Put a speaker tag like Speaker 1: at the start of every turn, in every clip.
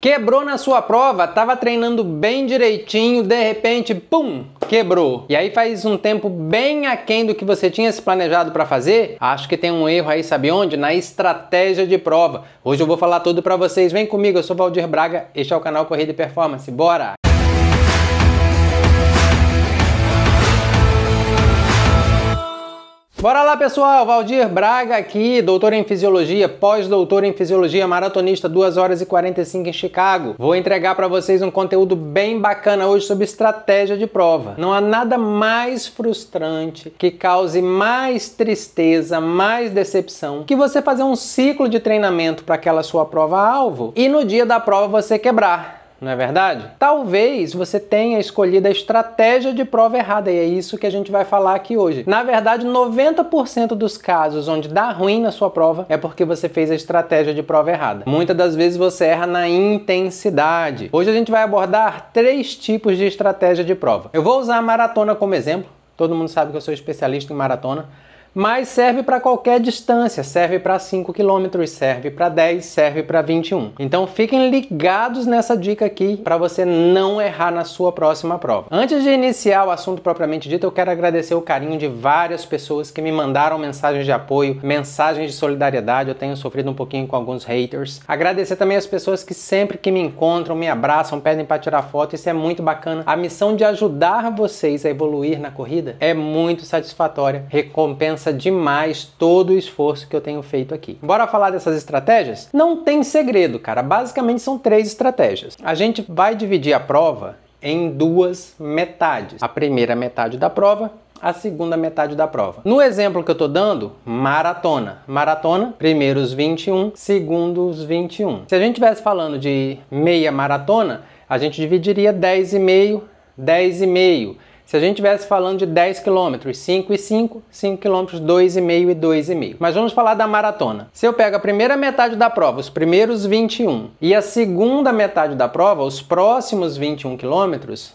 Speaker 1: Quebrou na sua prova, tava treinando bem direitinho, de repente, pum, quebrou. E aí faz um tempo bem aquém do que você tinha se planejado para fazer. Acho que tem um erro aí, sabe onde? Na estratégia de prova. Hoje eu vou falar tudo para vocês. Vem comigo, eu sou Valdir Braga, este é o canal Corrida e Performance. Bora! Bora lá, pessoal! Valdir Braga aqui, doutor em fisiologia, pós-doutor em fisiologia, maratonista, 2 horas e 45 em Chicago. Vou entregar para vocês um conteúdo bem bacana hoje sobre estratégia de prova. Não há nada mais frustrante que cause mais tristeza, mais decepção, que você fazer um ciclo de treinamento para aquela sua prova alvo e no dia da prova você quebrar não é verdade? Talvez você tenha escolhido a estratégia de prova errada, e é isso que a gente vai falar aqui hoje. Na verdade, 90% dos casos onde dá ruim na sua prova é porque você fez a estratégia de prova errada. Muitas das vezes você erra na intensidade. Hoje a gente vai abordar três tipos de estratégia de prova. Eu vou usar a maratona como exemplo. Todo mundo sabe que eu sou especialista em maratona mas serve para qualquer distância, serve para 5 km, serve para 10, serve para 21. Então fiquem ligados nessa dica aqui para você não errar na sua próxima prova. Antes de iniciar o assunto propriamente dito, eu quero agradecer o carinho de várias pessoas que me mandaram mensagens de apoio, mensagens de solidariedade. Eu tenho sofrido um pouquinho com alguns haters. Agradecer também as pessoas que sempre que me encontram, me abraçam, pedem para tirar foto. Isso é muito bacana. A missão de ajudar vocês a evoluir na corrida é muito satisfatória. Recompensa compensa demais todo o esforço que eu tenho feito aqui. Bora falar dessas estratégias? Não tem segredo, cara. Basicamente são três estratégias. A gente vai dividir a prova em duas metades. A primeira metade da prova a segunda metade da prova. No exemplo que eu tô dando, maratona. Maratona, primeiros 21, segundos 21. Se a gente tivesse falando de meia maratona, a gente dividiria e meio, e meio. Se a gente estivesse falando de 10 km, 5 e 5, 5 km, 2,5 e 2,5. Mas vamos falar da maratona. Se eu pego a primeira metade da prova, os primeiros 21, e a segunda metade da prova, os próximos 21 km,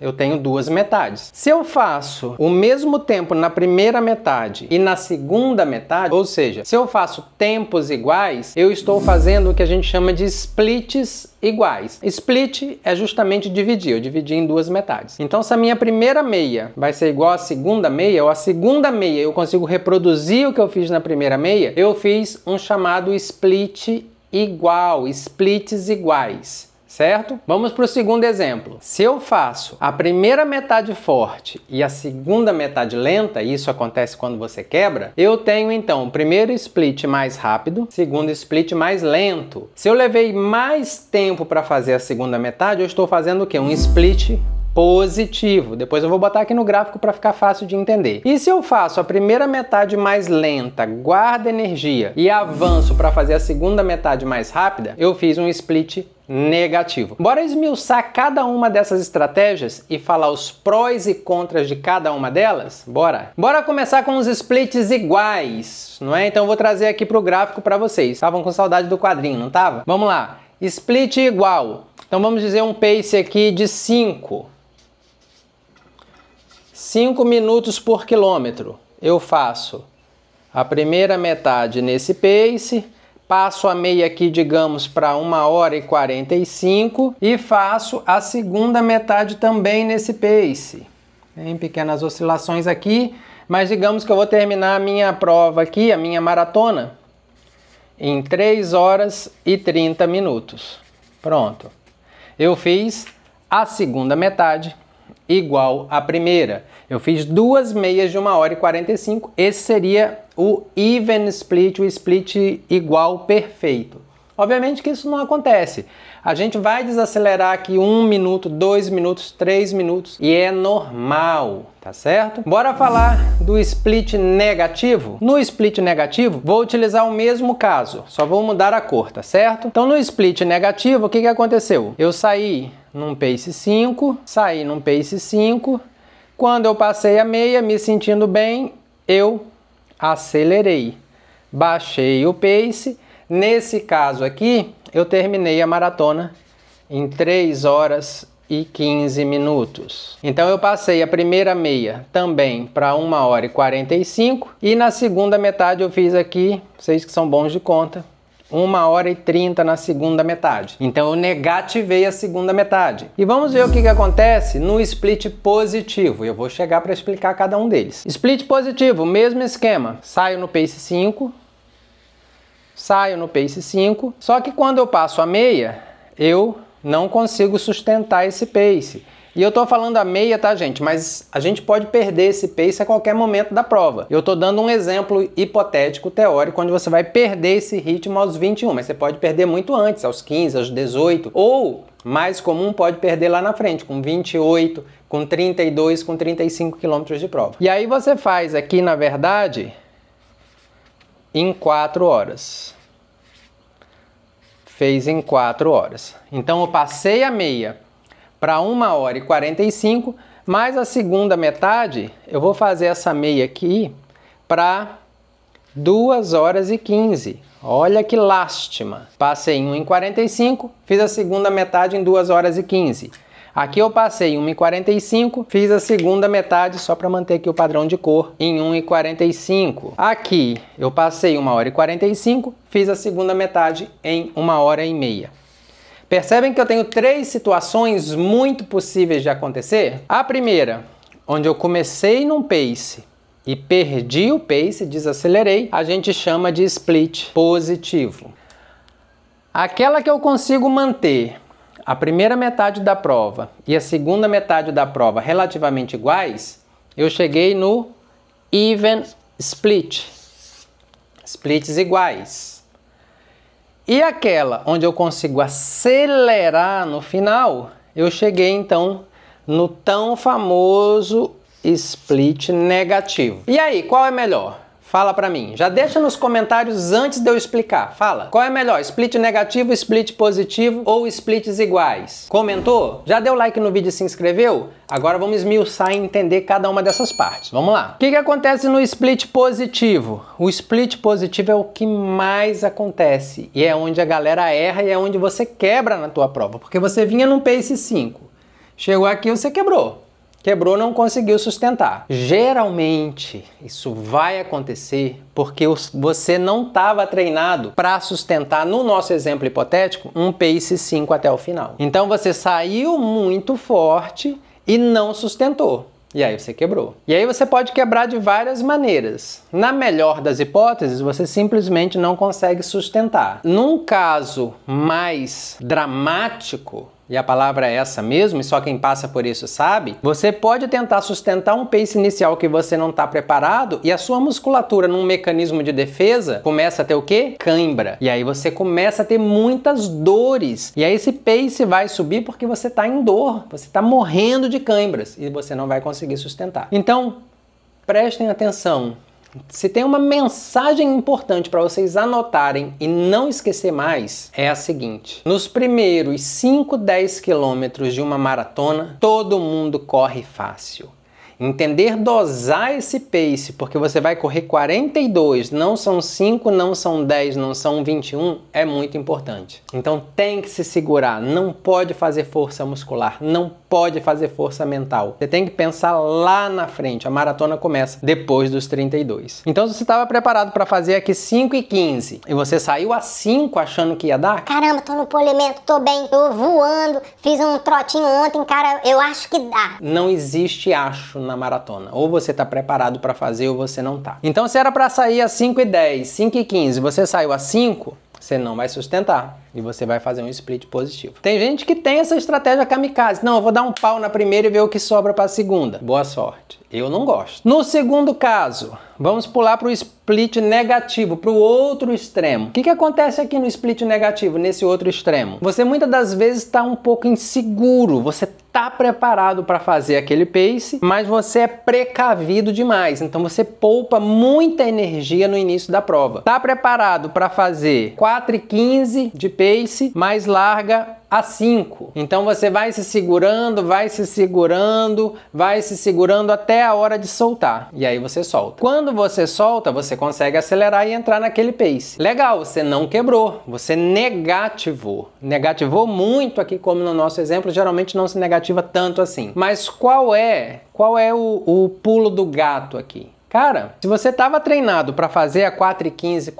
Speaker 1: eu tenho duas metades. Se eu faço o mesmo tempo na primeira metade e na segunda metade, ou seja, se eu faço tempos iguais, eu estou fazendo o que a gente chama de splits iguais. Split é justamente dividir, eu dividi em duas metades. Então, se a minha primeira meia vai ser igual à segunda meia, ou a segunda meia eu consigo reproduzir o que eu fiz na primeira meia, eu fiz um chamado split igual, splits iguais certo? Vamos para o segundo exemplo. Se eu faço a primeira metade forte e a segunda metade lenta, isso acontece quando você quebra, eu tenho então o primeiro split mais rápido, segundo split mais lento. Se eu levei mais tempo para fazer a segunda metade, eu estou fazendo o quê? Um split positivo. Depois eu vou botar aqui no gráfico para ficar fácil de entender. E se eu faço a primeira metade mais lenta, guarda energia e avanço para fazer a segunda metade mais rápida, eu fiz um split negativo. Bora esmiuçar cada uma dessas estratégias e falar os prós e contras de cada uma delas? Bora! Bora começar com os splits iguais, não é? Então eu vou trazer aqui para o gráfico para vocês. Estavam com saudade do quadrinho, não tava? Vamos lá. Split igual. Então vamos dizer um pace aqui de 5. 5 minutos por quilômetro. Eu faço a primeira metade nesse pace passo a meia aqui, digamos, para 1 hora e 45 e faço a segunda metade também nesse pace. Tem pequenas oscilações aqui, mas digamos que eu vou terminar a minha prova aqui, a minha maratona, em 3 horas e 30 minutos. Pronto. Eu fiz a segunda metade igual à primeira. Eu fiz duas meias de 1 hora e 45, esse seria o even split, o split igual perfeito. Obviamente que isso não acontece. A gente vai desacelerar aqui um minuto, dois minutos, três minutos e é normal, tá certo? Bora falar do split negativo? No split negativo, vou utilizar o mesmo caso, só vou mudar a cor, tá certo? Então no split negativo, o que, que aconteceu? Eu saí num pace 5, saí num pace 5, quando eu passei a meia, me sentindo bem, eu acelerei, baixei o pace Nesse caso aqui, eu terminei a maratona em 3 horas e 15 minutos. Então eu passei a primeira meia também para 1 hora e 45 e na segunda metade eu fiz aqui, vocês que são bons de conta, 1 hora e 30 na segunda metade. Então eu negativei a segunda metade. E vamos ver o que, que acontece no split positivo. Eu vou chegar para explicar cada um deles. Split positivo, mesmo esquema. Saio no pace 5, saio no pace 5, só que quando eu passo a meia, eu não consigo sustentar esse pace. E eu tô falando a meia, tá, gente? Mas a gente pode perder esse pace a qualquer momento da prova. Eu tô dando um exemplo hipotético, teórico, onde você vai perder esse ritmo aos 21, mas você pode perder muito antes, aos 15, aos 18, ou mais comum pode perder lá na frente, com 28, com 32, com 35 quilômetros de prova. E aí você faz aqui, na verdade, em 4 horas. Fez em 4 horas. Então eu passei a meia para 1 hora e 45, mais a segunda metade, eu vou fazer essa meia aqui para 2 horas e 15. Olha que lástima. Passei em 1 em 45, fiz a segunda metade em 2 horas e 15. Aqui eu passei 1,45, fiz a segunda metade só para manter aqui o padrão de cor em 1,45. Aqui eu passei 1 hora e 45, fiz a segunda metade em 1 hora e meia. Percebem que eu tenho três situações muito possíveis de acontecer? A primeira, onde eu comecei num pace e perdi o pace, desacelerei, a gente chama de split positivo. Aquela que eu consigo manter a primeira metade da prova e a segunda metade da prova relativamente iguais, eu cheguei no even split. Splits iguais. E aquela onde eu consigo acelerar no final, eu cheguei então no tão famoso split negativo. E aí, qual é melhor? Fala pra mim. Já deixa nos comentários antes de eu explicar. Fala. Qual é melhor, split negativo, split positivo ou splits iguais? Comentou? Já deu like no vídeo e se inscreveu? Agora vamos esmiuçar e entender cada uma dessas partes. Vamos lá. O que, que acontece no split positivo? O split positivo é o que mais acontece e é onde a galera erra e é onde você quebra na tua prova, porque você vinha num pace 5. Chegou aqui, você quebrou. Quebrou, não conseguiu sustentar. Geralmente, isso vai acontecer porque você não estava treinado para sustentar, no nosso exemplo hipotético, um pace 5 até o final. Então você saiu muito forte e não sustentou. E aí você quebrou. E aí você pode quebrar de várias maneiras. Na melhor das hipóteses, você simplesmente não consegue sustentar. Num caso mais dramático, e a palavra é essa mesmo, e só quem passa por isso sabe, você pode tentar sustentar um pace inicial que você não está preparado e a sua musculatura num mecanismo de defesa começa a ter o quê? Cãibra. E aí você começa a ter muitas dores. E aí esse pace vai subir porque você está em dor, você está morrendo de cãibras e você não vai conseguir sustentar. Então, prestem atenção se tem uma mensagem importante para vocês anotarem e não esquecer mais, é a seguinte: nos primeiros 5, 10 quilômetros de uma maratona, todo mundo corre fácil. Entender dosar esse pace, porque você vai correr 42, não são 5, não são 10, não são 21, é muito importante. Então tem que se segurar, não pode fazer força muscular, não pode fazer força mental. Você tem que pensar lá na frente, a maratona começa depois dos 32. Então se você estava preparado para fazer aqui 5 e 15 e você saiu a 5 achando que ia dar? Caramba, tô no polimento, tô bem, tô voando, fiz um trotinho ontem, cara, eu acho que dá. Não existe acho na maratona. Ou você está preparado para fazer ou você não está. Então, se era para sair às 5h10, 5h15, você saiu às 5, você não vai sustentar e você vai fazer um split positivo. Tem gente que tem essa estratégia kamikaze. Não, eu vou dar um pau na primeira e ver o que sobra para a segunda. Boa sorte. Eu não gosto. No segundo caso, vamos pular para o split negativo, para o outro extremo. O que, que acontece aqui no split negativo, nesse outro extremo? Você muitas das vezes está um pouco inseguro, você está preparado para fazer aquele pace, mas você é precavido demais, então você poupa muita energia no início da prova. Está preparado para fazer 4,15 de pace pace mais larga a 5. Então você vai se segurando, vai se segurando, vai se segurando até a hora de soltar. E aí você solta. Quando você solta, você consegue acelerar e entrar naquele pace. Legal, você não quebrou, você negativou. Negativou muito aqui, como no nosso exemplo, geralmente não se negativa tanto assim. Mas qual é, qual é o, o pulo do gato aqui? Cara, se você estava treinado para fazer a 4:15, e 15,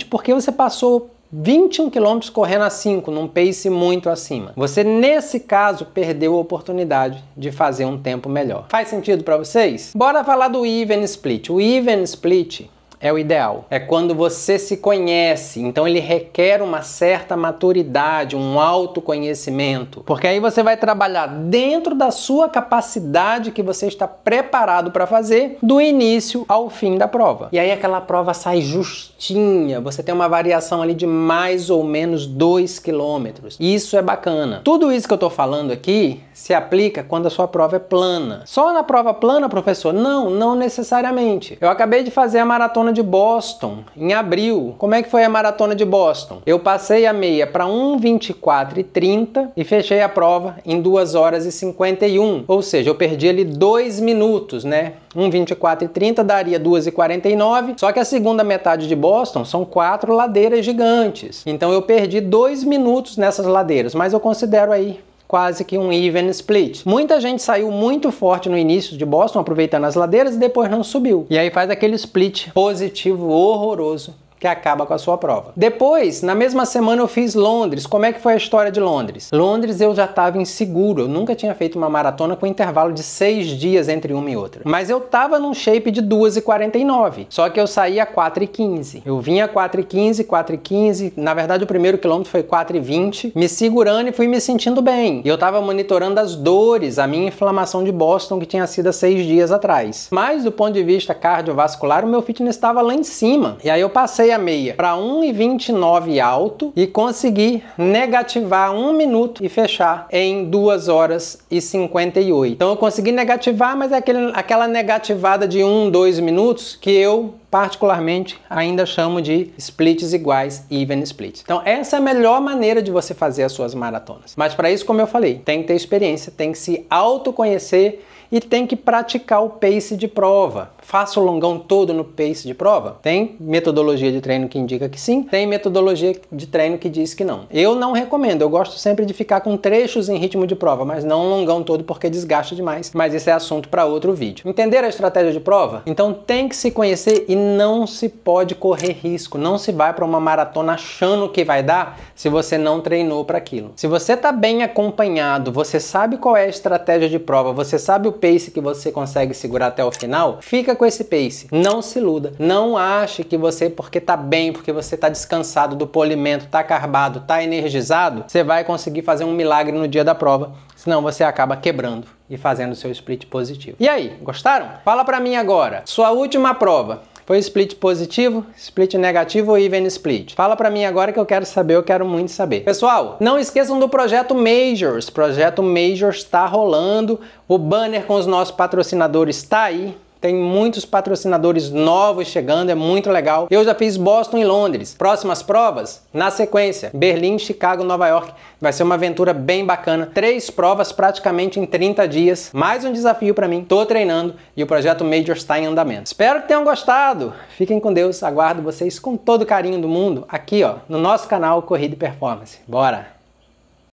Speaker 1: e por que você passou 21 km correndo a 5, num pace muito acima. Você, nesse caso, perdeu a oportunidade de fazer um tempo melhor. Faz sentido para vocês? Bora falar do even split. O even split é o ideal. É quando você se conhece, então ele requer uma certa maturidade, um autoconhecimento, porque aí você vai trabalhar dentro da sua capacidade que você está preparado para fazer, do início ao fim da prova. E aí aquela prova sai justinha, você tem uma variação ali de mais ou menos 2 quilômetros. Isso é bacana. Tudo isso que eu estou falando aqui se aplica quando a sua prova é plana. Só na prova plana, professor? Não, não necessariamente. Eu acabei de fazer a maratona de Boston em abril. Como é que foi a maratona de Boston? Eu passei a meia para 1:24:30 e 30 e fechei a prova em 2 horas e 51. Ou seja, eu perdi ali 2 minutos, né? 1:24:30 e 30 daria 2 e 49. Só que a segunda metade de Boston são quatro ladeiras gigantes. Então eu perdi 2 minutos nessas ladeiras, mas eu considero aí quase que um even split. Muita gente saiu muito forte no início de Boston, aproveitando as ladeiras, e depois não subiu. E aí faz aquele split positivo horroroso que acaba com a sua prova. Depois, na mesma semana eu fiz Londres. Como é que foi a história de Londres? Londres eu já estava inseguro, eu nunca tinha feito uma maratona com intervalo de seis dias entre uma e outra. Mas eu estava num shape de 2,49, só que eu saía 4,15. Eu vinha 4,15, 4,15, na verdade o primeiro quilômetro foi 4,20, me segurando e fui me sentindo bem. E eu estava monitorando as dores, a minha inflamação de Boston que tinha sido há seis dias atrás. Mas do ponto de vista cardiovascular, o meu fitness estava lá em cima. E aí eu passei 1,66 para 1,29 alto e consegui negativar um minuto e fechar em 2 horas e 58. Então eu consegui negativar, mas é aquele, aquela negativada de 1, 2 minutos que eu particularmente ainda chamo de splits iguais even splits. Então essa é a melhor maneira de você fazer as suas maratonas. Mas para isso, como eu falei, tem que ter experiência, tem que se autoconhecer e tem que praticar o pace de prova. Faça o longão todo no pace de prova? Tem metodologia de treino que indica que sim, tem metodologia de treino que diz que não. Eu não recomendo, eu gosto sempre de ficar com trechos em ritmo de prova, mas não longão todo porque desgasta demais. Mas esse é assunto para outro vídeo. Entender a estratégia de prova? Então tem que se conhecer e não se pode correr risco. Não se vai para uma maratona achando que vai dar se você não treinou para aquilo. Se você está bem acompanhado, você sabe qual é a estratégia de prova, você sabe o pace que você consegue segurar até o final, fica com esse pace. Não se iluda. Não ache que você, porque tá bem, porque você tá descansado do polimento, tá carbado, tá energizado, você vai conseguir fazer um milagre no dia da prova senão você acaba quebrando e fazendo seu split positivo. E aí, gostaram? Fala para mim agora, sua última prova, foi split positivo, split negativo ou even split? Fala para mim agora que eu quero saber, eu quero muito saber. Pessoal, não esqueçam do projeto Majors. Projeto Majors está rolando. O banner com os nossos patrocinadores está aí. Tem muitos patrocinadores novos chegando, é muito legal. Eu já fiz Boston e Londres. Próximas provas, na sequência, Berlim, Chicago, Nova York. Vai ser uma aventura bem bacana. Três provas praticamente em 30 dias. Mais um desafio para mim. Tô treinando e o projeto Major está em andamento. Espero que tenham gostado. Fiquem com Deus. Aguardo vocês com todo o carinho do mundo aqui, ó, no nosso canal Corrida e Performance. Bora!